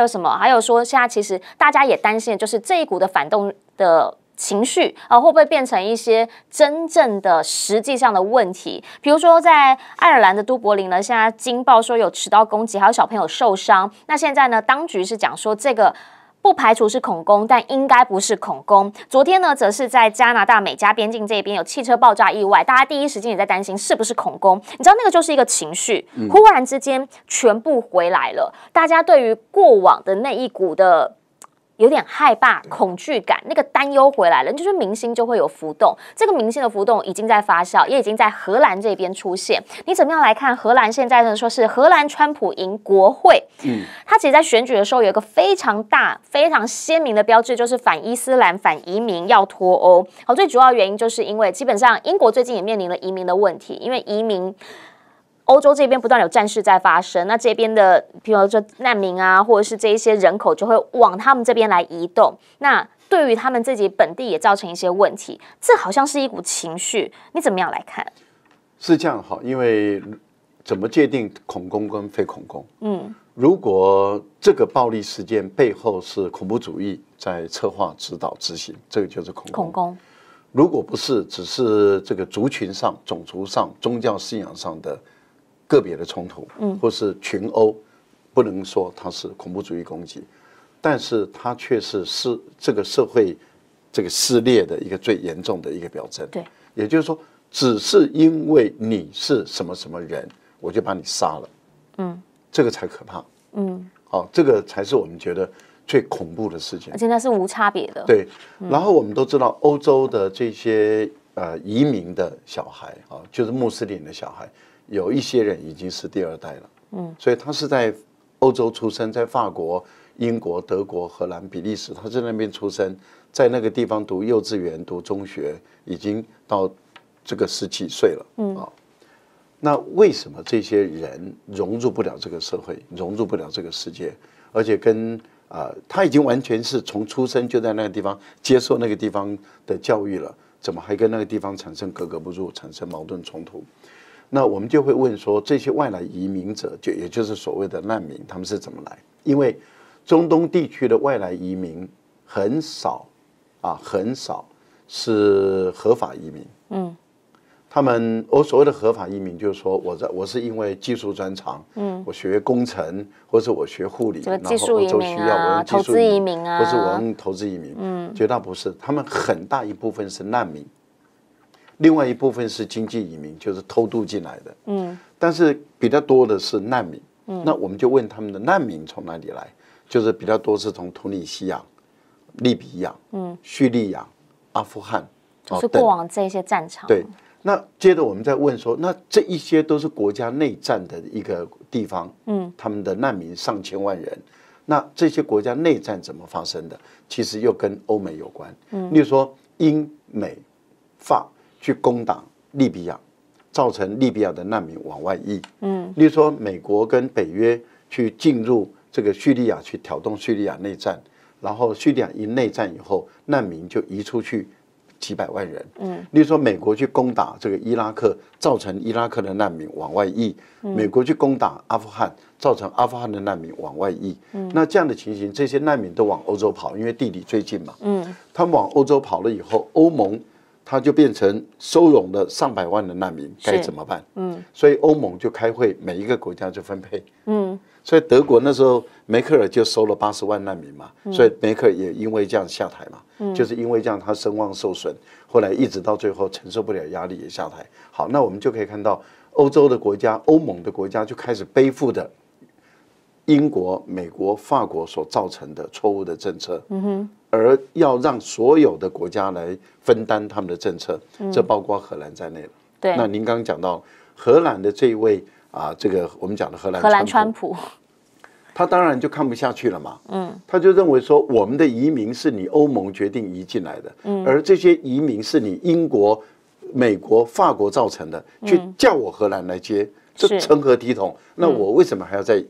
还有什么？还有说，现在其实大家也担心，就是这一股的反动的情绪啊，会不会变成一些真正的实际上的问题？比如说，在爱尔兰的都柏林呢，现在惊报说有持刀攻击，还有小朋友受伤。那现在呢，当局是讲说这个。不排除是恐攻，但应该不是恐攻。昨天呢，则是在加拿大美加边境这边有汽车爆炸意外，大家第一时间也在担心是不是恐攻。你知道，那个就是一个情绪，忽然之间全部回来了。大家对于过往的那一股的。有点害怕，恐惧感，那个担忧回来了，就是明星就会有浮动。这个明星的浮动已经在发酵，也已经在荷兰这边出现。你怎么样来看荷兰现在呢？说是荷兰川普赢国会，嗯，他其实，在选举的时候有一个非常大、非常鲜明的标志，就是反伊斯兰、反移民、要脱欧。好，最主要原因就是因为基本上英国最近也面临了移民的问题，因为移民。欧洲这边不断有战事在发生，那这边的，比如说难民啊，或者是这一些人口就会往他们这边来移动。那对于他们自己本地也造成一些问题。这好像是一股情绪，你怎么样来看？是这样哈，因为怎么界定恐攻跟非恐攻？嗯，如果这个暴力事件背后是恐怖主义在策划、指导、执行，这个就是恐恐攻。如果不是，只是这个族群上、种族上、宗教信仰上的。个别的冲突，嗯，或是群殴，不能说它是恐怖主义攻击，但是它却是是这个社会这个撕裂的一个最严重的一个表征。对，也就是说，只是因为你是什么什么人，我就把你杀了，嗯，这个才可怕，嗯，好，这个才是我们觉得最恐怖的事情，而且那是无差别的，对。然后我们都知道，欧洲的这些呃移民的小孩啊，就是穆斯林的小孩。有一些人已经是第二代了，嗯，所以他是在欧洲出生，在法国、英国、德国、荷兰、比利时，他在那边出生，在那个地方读幼稚园、读中学，已经到这个十几岁了，嗯啊，那为什么这些人融入不了这个社会，融入不了这个世界，而且跟啊他已经完全是从出生就在那个地方接受那个地方的教育了，怎么还跟那个地方产生格格不入，产生矛盾冲突？那我们就会问说，这些外来移民者，就也就是所谓的难民，他们是怎么来？因为中东地区的外来移民很少，啊，很少是合法移民。嗯，他们我所谓的合法移民，就是说我在我是因为技术专长，嗯，我学工程，或者我学护理，然后我洲需要我用技术移民啊，或是我用投资移民，嗯，绝大不是，他们很大一部分是难民。另外一部分是经济移民，就是偷渡进来的。嗯，但是比较多的是难民。嗯，那我们就问他们的难民从哪里来，就是比较多是从突尼西亚、利比亚、嗯、叙利亚、阿富汗，是过往这些战场。对。那接着我们再问说，那这一些都是国家内战的一个地方。嗯，他们的难民上千万人，那这些国家内战怎么发生的？其实又跟欧美有关。嗯，例如说英美法。去攻打利比亚，造成利比亚的难民往外溢。嗯，例如说美国跟北约去进入这个叙利亚，去挑动叙利亚内战，然后叙利亚一内战以后，难民就移出去几百万人。嗯，例如说美国去攻打这个伊拉克，造成伊拉克的难民往外溢；美国去攻打阿富汗，造成阿富汗的难民往外溢。嗯，那这样的情形，这些难民都往欧洲跑，因为地理最近嘛。嗯，他们往欧洲跑了以后，欧盟。他就变成收容了上百万的难民，该怎么办？嗯，所以欧盟就开会，每一个国家就分配。嗯，所以德国那时候梅克尔就收了八十万难民嘛，所以梅克也因为这样下台嘛，就是因为这样他声望受损，后来一直到最后承受不了压力也下台。好，那我们就可以看到欧洲的国家、欧盟的国家就开始背负的英国、美国、法国所造成的错误的政策。嗯哼。而要让所有的国家来分担他们的政策，这包括荷兰在内了。对，那您刚刚讲到荷兰的这一位啊，这个我们讲的荷兰荷兰川普，他当然就看不下去了嘛。嗯，他就认为说，我们的移民是你欧盟决定移进来的，而这些移民是你英国、美国、法国造成的，去叫我荷兰来接，这成何体统？那我为什么还要在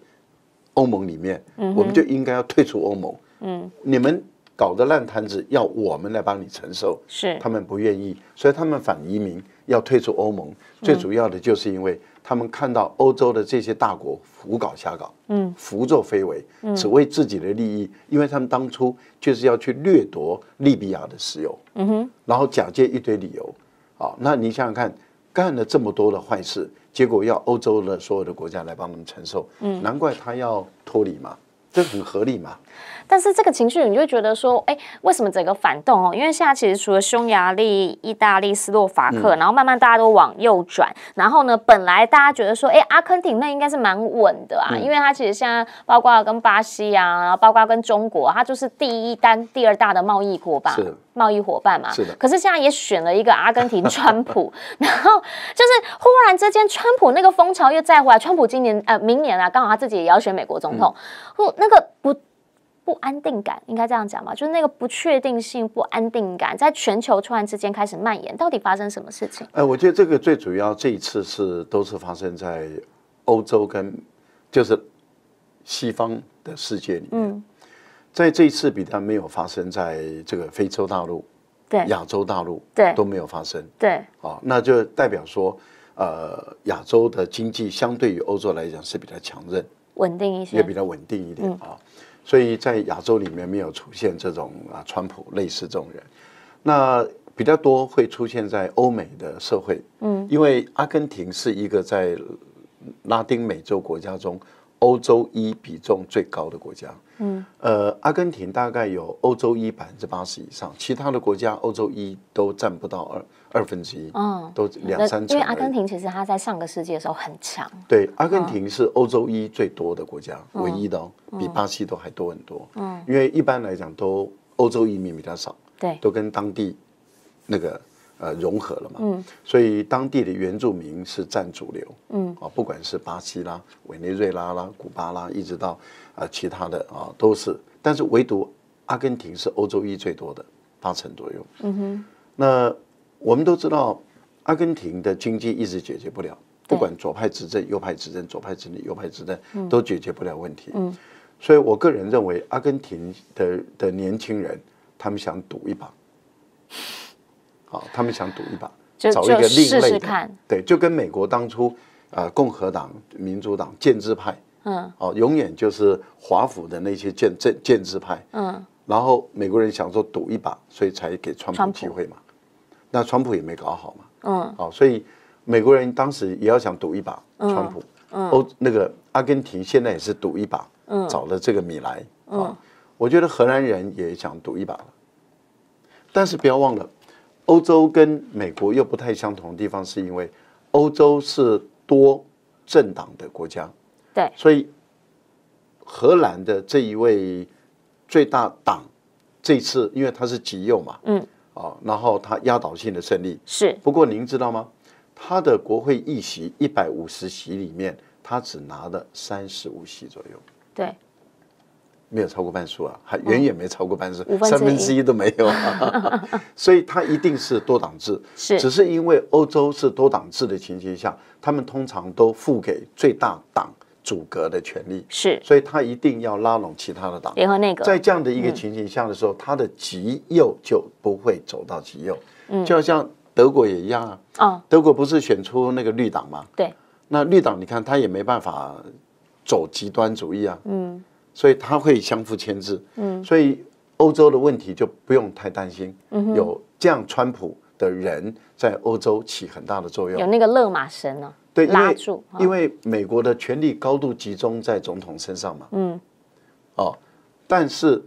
欧盟里面？我们就应该要退出欧盟。嗯，你们。搞的烂摊子要我们来帮你承受，是他们不愿意，所以他们反移民，要退出欧盟。最主要的就是因为他们看到欧洲的这些大国胡搞瞎搞，嗯，胡作非为，只为自己的利益。因为他们当初就是要去掠夺利比亚的石油，嗯哼，然后假借一堆理由，啊，那你想想看，干了这么多的坏事，结果要欧洲的所有的国家来帮他们承受，嗯，难怪他要脱离嘛。这很合理嘛？但是这个情绪，你就觉得说，哎，为什么整个反动哦？因为现在其实除了匈牙利、意大利、斯洛伐克，然后慢慢大家都往右转。然后呢，本来大家觉得说，哎，阿根廷那应该是蛮稳的啊，因为它其实现在包括跟巴西啊，然后包括跟中国，它就是第一单、第二大的贸易国吧。贸易伙伴嘛，是的。可是现在也选了一个阿根廷川普，然后就是忽然之间，川普那个风潮又再回来。川普今年呃，明年啊，刚好他自己也要选美国总统，不，那个不不安定感，应该这样讲吧，就是那个不确定性、不安定感，在全球突然之间开始蔓延，到底发生什么事情？哎，我觉得这个最主要这一次是都是发生在欧洲跟就是西方的世界里面。在这一次，比较没有发生在这个非洲大陆，对亚洲大陆，对都没有发生，对啊，那就代表说，呃，亚洲的经济相对于欧洲来讲是比较强韧、稳定一些，也比较稳定一点啊。所以在亚洲里面没有出现这种啊，川普类似这种人，那比较多会出现在欧美的社会，嗯，因为阿根廷是一个在拉丁美洲国家中。欧洲一比重最高的国家，嗯，呃，阿根廷大概有欧洲一百分之八十以上，其他的国家欧洲一都占不到二二分之一，嗯，都两三成。因为阿根廷其实它在上个世纪的时候很强，对，阿根廷是欧洲一最多的国家，唯一的，哦，比巴西都还多很多。嗯，因为一般来讲都欧洲移民比较少，对，都跟当地那个。呃，融合了嘛？嗯，所以当地的原住民是占主流。嗯，啊，不管是巴西啦、委内瑞拉啦、古巴啦，一直到啊其他的啊都是，但是唯独阿根廷是欧洲裔最多的，八成左右。嗯哼。那我们都知道，阿根廷的经济一直解决不了，不管左派执政、右派执政、左派执政、右派执政，都解决不了问题。嗯。所以我个人认为，阿根廷的的年轻人，他们想赌一把。啊，他们想赌一把，找一个另类的，对，就跟美国当初啊，共和党、民主党建制派，嗯，哦，永远就是华府的那些建政建制派，嗯，然后美国人想说赌一把，所以才给川普机会嘛，那川普也没搞好嘛，嗯，哦，所以美国人当时也要想赌一把川普，嗯，欧那个阿根廷现在也是赌一把，嗯，找了这个米莱，嗯，我觉得荷兰人也想赌一把，但是不要忘了。欧洲跟美国又不太相同的地方，是因为欧洲是多政党的国家，对，所以荷兰的这一位最大党这次，因为他是极右嘛，嗯，啊，然后他压倒性的胜利是。不过您知道吗？他的国会议席一百五十席里面，他只拿了三十五席左右，对。没有超过半数啊，还远远没超过半数，三分之一都没有啊。所以它一定是多党制，是只是因为欧洲是多党制的情形下，他们通常都付给最大党阻隔的权利，是，所以他一定要拉拢其他的党联合内阁。在这样的一个情形下的时候，他的极右就不会走到极右，嗯，就像德国也一样啊，德国不是选出那个绿党吗？对，那绿党你看他也没办法走极端主义啊，嗯。所以他会相互牵制，嗯，所以欧洲的问题就不用太担心，嗯，有这样川普的人在欧洲起很大的作用，有那个勒马神呢，对，拉住，因为美国的权力高度集中在总统身上嘛，嗯，哦，但是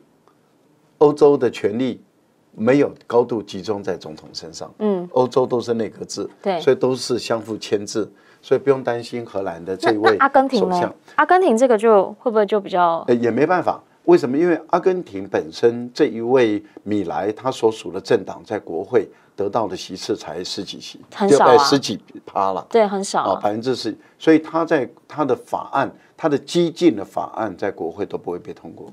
欧洲的权力没有高度集中在总统身上，嗯，欧洲都是内阁制，对，所以都是相互牵制。所以不用担心荷兰的这位阿廷呢？阿根廷这个就会不会就比较，也没办法。为什么？因为阿根廷本身这一位米莱他所属的政党在国会得到的席次才十几席，很少，十几趴了，对，很少。啊，百分之十，所以他在他的法案，他的激进的法案在国会都不会被通过。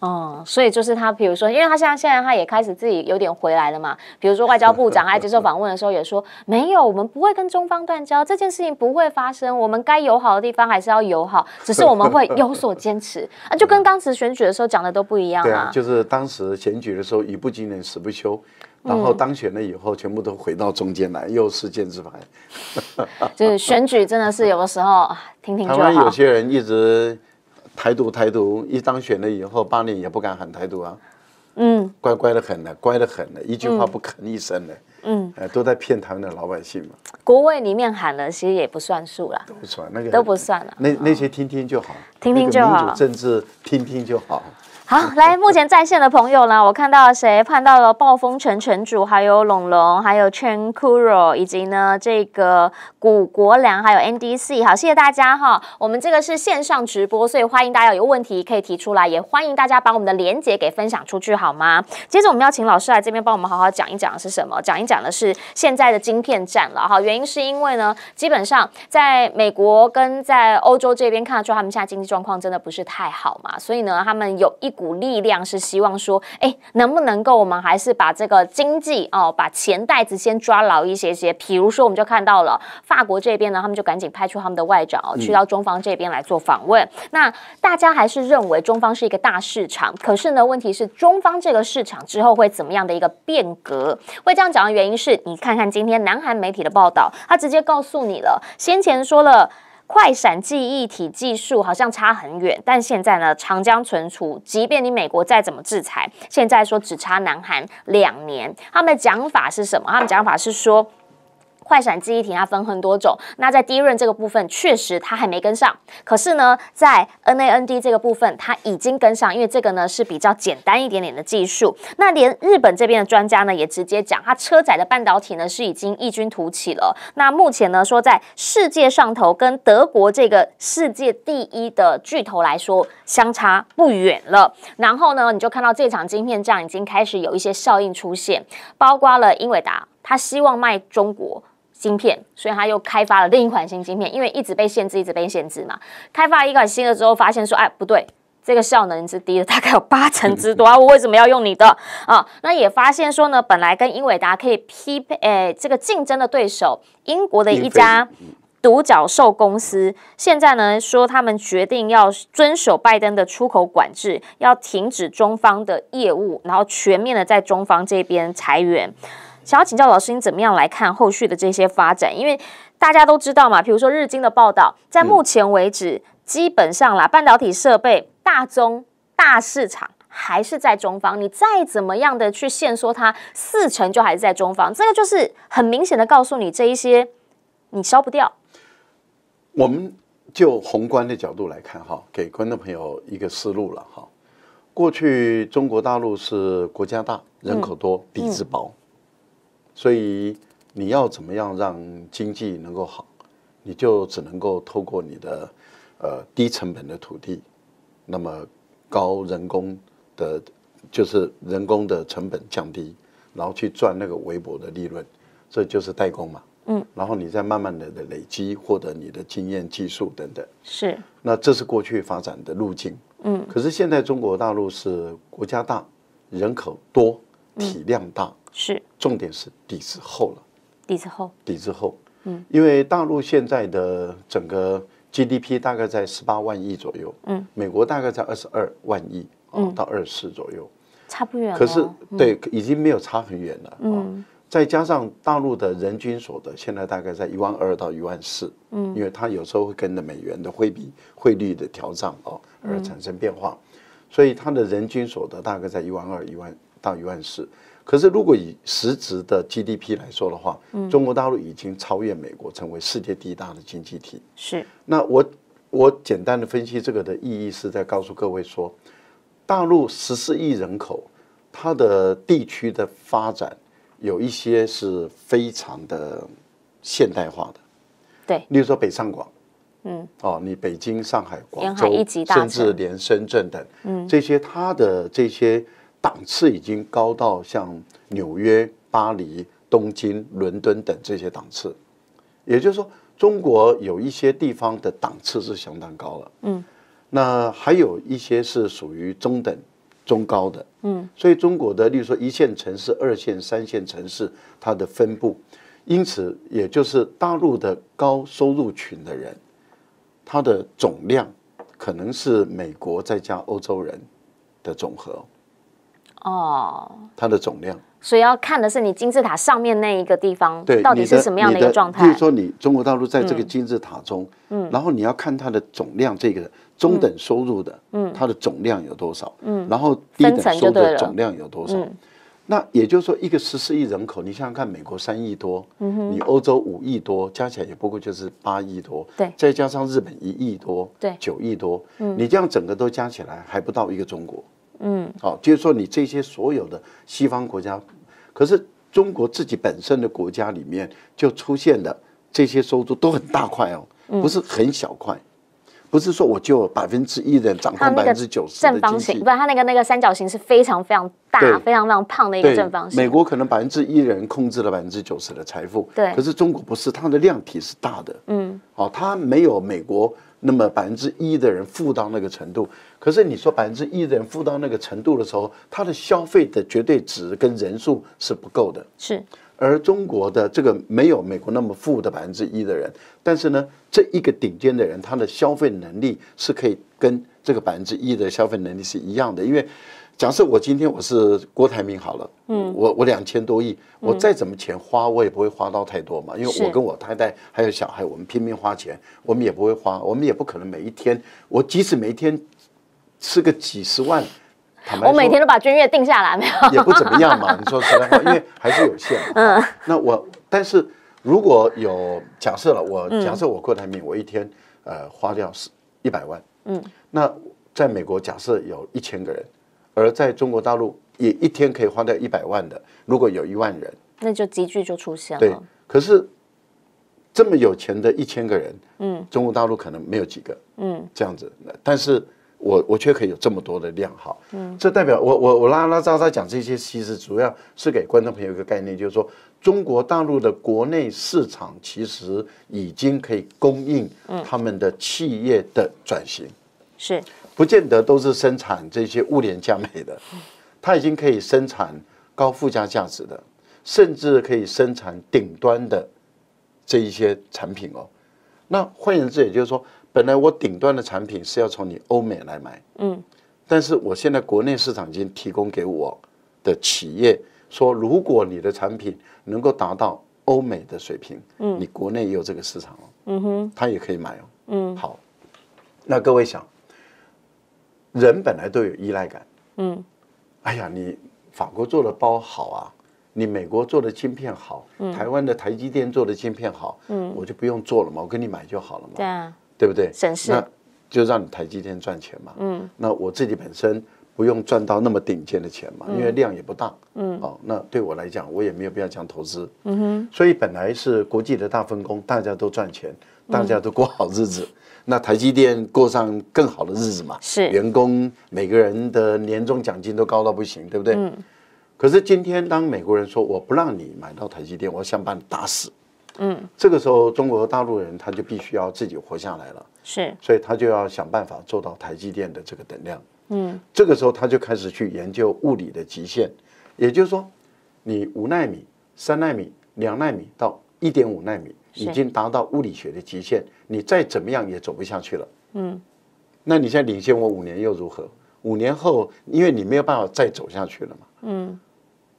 哦，所以就是他，比如说，因为他现在现在他也开始自己有点回来了嘛。比如说外交部长在接受访问的时候也说：“没有，我们不会跟中方断交，这件事情不会发生。我们该友好的地方还是要友好，只是我们会有所坚持。”啊，就跟当时选举的时候讲的都不一样啊。就是当时选举的时候，一不惊人死不休，然后当选了以后，全部都回到中间来，又是建制派。就是选举真的是有的时候听听就好。有些人一直。台独台独一当选了以后，八年也不敢喊台独啊，嗯，乖乖的很呢，乖的很呢，一句话不吭一声呢。嗯，都在骗他们的老百姓嘛。国卫里面喊了，其实也不算数啦，不算那个都不算了，那那些听听就好，听听就好，民主政治听听就好。好，来，目前在线的朋友呢，我看到谁看到了暴风城城主，还有龙龙，还有 c h a n k u r o 以及呢这个古国良，还有 NDC。好，谢谢大家哈。我们这个是线上直播，所以欢迎大家有问题可以提出来，也欢迎大家把我们的连接给分享出去，好吗？接着我们要请老师来这边帮我们好好讲一讲是什么，讲一讲的是现在的晶片战了。哈。原因是因为呢，基本上在美国跟在欧洲这边看得出，他们现在经济状况真的不是太好嘛，所以呢，他们有一。股力量是希望说，哎，能不能够我们还是把这个经济哦，把钱袋子先抓牢一些些。比如说，我们就看到了法国这边呢，他们就赶紧派出他们的外长哦，去到中方这边来做访问。那大家还是认为中方是一个大市场，可是呢，问题是中方这个市场之后会怎么样的一个变革？会这样讲的原因是你看看今天南韩媒体的报道，他直接告诉你了，先前说了。快闪记忆体技术好像差很远，但现在呢，长江存储，即便你美国再怎么制裁，现在说只差南韩两年，他们的讲法是什么？他们讲法是说。快闪记忆体它分很多种，那在 DRAM 这个部分确实它还没跟上，可是呢，在 NAND 这个部分它已经跟上，因为这个呢是比较简单一点点的技术。那连日本这边的专家呢也直接讲，它车载的半导体呢是已经异军突起了。那目前呢说在世界上头跟德国这个世界第一的巨头来说相差不远了。然后呢你就看到这场晶片战已经开始有一些效应出现，包括了英伟达，它希望卖中国。晶片，所以他又开发了另一款新晶片，因为一直被限制，一直被限制嘛。开发一款新的之后，发现说，哎，不对，这个效能是低了大概有八成之多啊！我为什么要用你的啊？那也发现说呢，本来跟英伟达可以匹配，诶，这个竞争的对手，英国的一家独角兽公司，现在呢说他们决定要遵守拜登的出口管制，要停止中方的业务，然后全面的在中方这边裁员。想要请教老师，你怎么样来看后续的这些发展？因为大家都知道嘛，比如说日经的报道，在目前为止，基本上啦，半导体设备、大宗大市场还是在中方。你再怎么样的去限缩它，四成就还是在中方。这个就是很明显的告诉你，这一些你消不掉。我们就宏观的角度来看哈，给观众朋友一个思路了哈。过去中国大陆是国家大、人口多、底子薄。所以你要怎么样让经济能够好，你就只能够透过你的呃低成本的土地，那么高人工的，就是人工的成本降低，然后去赚那个微薄的利润，这就是代工嘛。嗯。然后你再慢慢的的累积，获得你的经验、技术等等。是。那这是过去发展的路径。嗯。可是现在中国大陆是国家大，人口多，体量大。是，重点是底子厚了，底子厚，底子厚，嗯，因为大陆现在的整个 GDP 大概在十八万亿左右，嗯，美国大概在二十二万亿嗯，到二十四左右，差不远，可是对，已经没有差很远了，嗯，再加上大陆的人均所得现在大概在一万二到一万四，嗯，因为它有时候会跟着美元的汇比、汇率的调整哦而产生变化，所以它的人均所得大概在一万二一万到一万四。可是，如果以实质的 GDP 来说的话，中国大陆已经超越美国，成为世界第一大的经济体。是。那我我简单的分析这个的意义，是在告诉各位说，大陆十四亿人口，它的地区的发展有一些是非常的现代化的。对。例如说北上广。嗯。哦，你北京、上海、广州，甚至连深圳等，嗯，这些它的这些。档次已经高到像纽约、巴黎、东京、伦敦等这些档次，也就是说，中国有一些地方的档次是相当高了。嗯，那还有一些是属于中等、中高的。嗯，所以中国的，例如说一线城市、二线、三线城市，它的分布，因此，也就是大陆的高收入群的人，它的总量可能是美国再加欧洲人的总和。哦，它的总量，所以要看的是你金字塔上面那一个地方，对，到底是什么样的一个状态？比如说，你中国大陆在这个金字塔中，嗯，然后你要看它的总量，这个中等收入的，嗯，它的总量有多少？嗯，然后低等收入的总量有多少？那也就是说，一个十四亿人口，你想想看，美国三亿多，嗯哼，你欧洲五亿多，加起来也不过就是八亿多，对，再加上日本一亿多，对，九亿多，嗯，你这样整个都加起来，还不到一个中国。嗯，好，就是说你这些所有的西方国家，可是中国自己本身的国家里面就出现的这些收入都很大块哦，不是很小块，不是说我就百分之一的人掌控百分之九十的方形，不，它那个那个三角形是非常非常大、非常非常胖的一个正方形。美国可能百分之一人控制了百分之九十的财富，对。可是中国不是，它的量体是大的，嗯，哦，它没有美国。那么百分之一的人富到那个程度，可是你说百分之一的人富到那个程度的时候，他的消费的绝对值跟人数是不够的。是，而中国的这个没有美国那么富的百分之一的人，但是呢，这一个顶尖的人，他的消费能力是可以跟这个百分之一的消费能力是一样的，因为。假设我今天我是郭台铭好了，嗯，我我两千多亿，我再怎么钱花，我也不会花到太多嘛，因为我跟我太太还有小孩，我们拼命花钱，我们也不会花，我们也不可能每一天，我即使每一天吃个几十万，我每天都把君月定下来没有？也不怎么样嘛，你说实在话，因为还是有限。嗯，那我但是如果有假设了，我假设我郭台铭，我一天呃花掉是一百万，嗯，那在美国假设有一千个人。而在中国大陆，也一天可以花掉一百万的，如果有一万人，那就急剧就出现了。对，可是这么有钱的一千个人，嗯，中国大陆可能没有几个，嗯，这样子。但是我我却可以有这么多的量，哈，嗯，这代表我我我拉拉杂杂讲这些，其实主要是给观众朋友一个概念，就是说中国大陆的国内市场其实已经可以供应他们的企业的转型，是。不见得都是生产这些物廉价美的，它已经可以生产高附加价值的，甚至可以生产顶端的这一些产品哦。那换言之，也就是说，本来我顶端的产品是要从你欧美来买，嗯，但是我现在国内市场已经提供给我的企业说，如果你的产品能够达到欧美的水平，嗯，你国内也有这个市场哦，嗯哼，他也可以买哦，嗯，好，那各位想。人本来都有依赖感，嗯，哎呀，你法国做的包好啊，你美国做的芯片好，台湾的台积电做的芯片好，嗯，我就不用做了嘛，我给你买就好了嘛，对啊，对不对？省事，那就让你台积电赚钱嘛，嗯，那我自己本身。不用赚到那么顶尖的钱嘛，因为量也不大。嗯，哦，那对我来讲，我也没有必要讲投资。嗯哼。所以本来是国际的大分工，大家都赚钱，大家都过好日子。那台积电过上更好的日子嘛？是。员工每个人的年终奖金都高到不行，对不对？嗯。可是今天当美国人说我不让你买到台积电，我想把你打死。嗯。这个时候中国大陆人他就必须要自己活下来了。是。所以他就要想办法做到台积电的这个等量。嗯，这个时候他就开始去研究物理的极限，也就是说，你五纳米、三纳米、两纳米到一点五纳米已经达到物理学的极限，你再怎么样也走不下去了。嗯，那你在领先我五年又如何？五年后，因为你没有办法再走下去了嘛。嗯，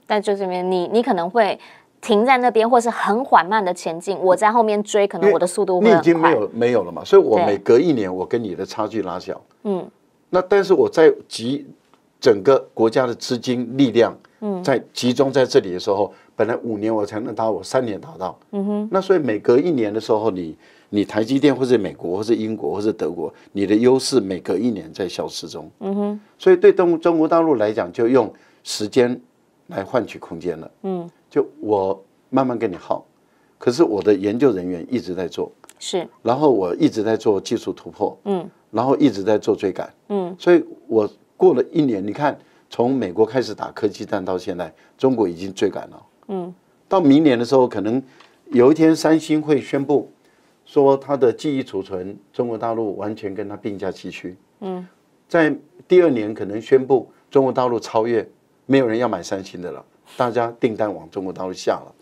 但就这边你你可能会停在那边，或是很缓慢的前进。我在后面追，可能我的速度你已经没有没有了嘛。所以，我每隔一年，我跟你的差距拉小。嗯。那但是我在集整个国家的资金力量，在集中在这里的时候，本来五年我才能达，到，我三年达到。嗯哼。那所以每隔一年的时候，你你台积电或者美国或者英国或者德国，你的优势每隔一年在消失中。嗯哼。所以对中中国大陆来讲，就用时间来换取空间了。嗯。就我慢慢跟你耗，可是我的研究人员一直在做。是。然后我一直在做技术突破。嗯。然后一直在做追赶，嗯，所以我过了一年，你看从美国开始打科技战到现在，中国已经追赶了，嗯，到明年的时候，可能有一天三星会宣布说它的记忆储存中国大陆完全跟它并驾齐驱，嗯，在第二年可能宣布中国大陆超越，没有人要买三星的了，大家订单往中国大陆下了。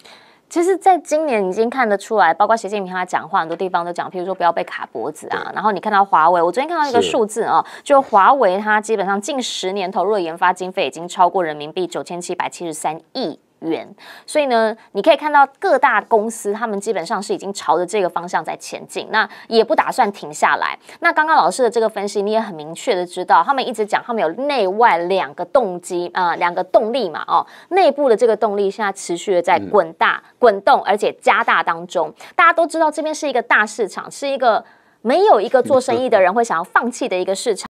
其实，在今年已经看得出来，包括习近平他讲话，很多地方都讲，譬如说不要被卡脖子啊。然后你看到华为，我昨天看到一个数字啊，就华为它基本上近十年投入的研发经费已经超过人民币九千七百七十三亿。元，所以呢，你可以看到各大公司，他们基本上是已经朝着这个方向在前进，那也不打算停下来。那刚刚老师的这个分析，你也很明确的知道，他们一直讲，他们有内外两个动机啊，两个动力嘛，哦，内部的这个动力现在持续的在滚大、滚动，而且加大当中。大家都知道，这边是一个大市场，是一个没有一个做生意的人会想要放弃的一个市场。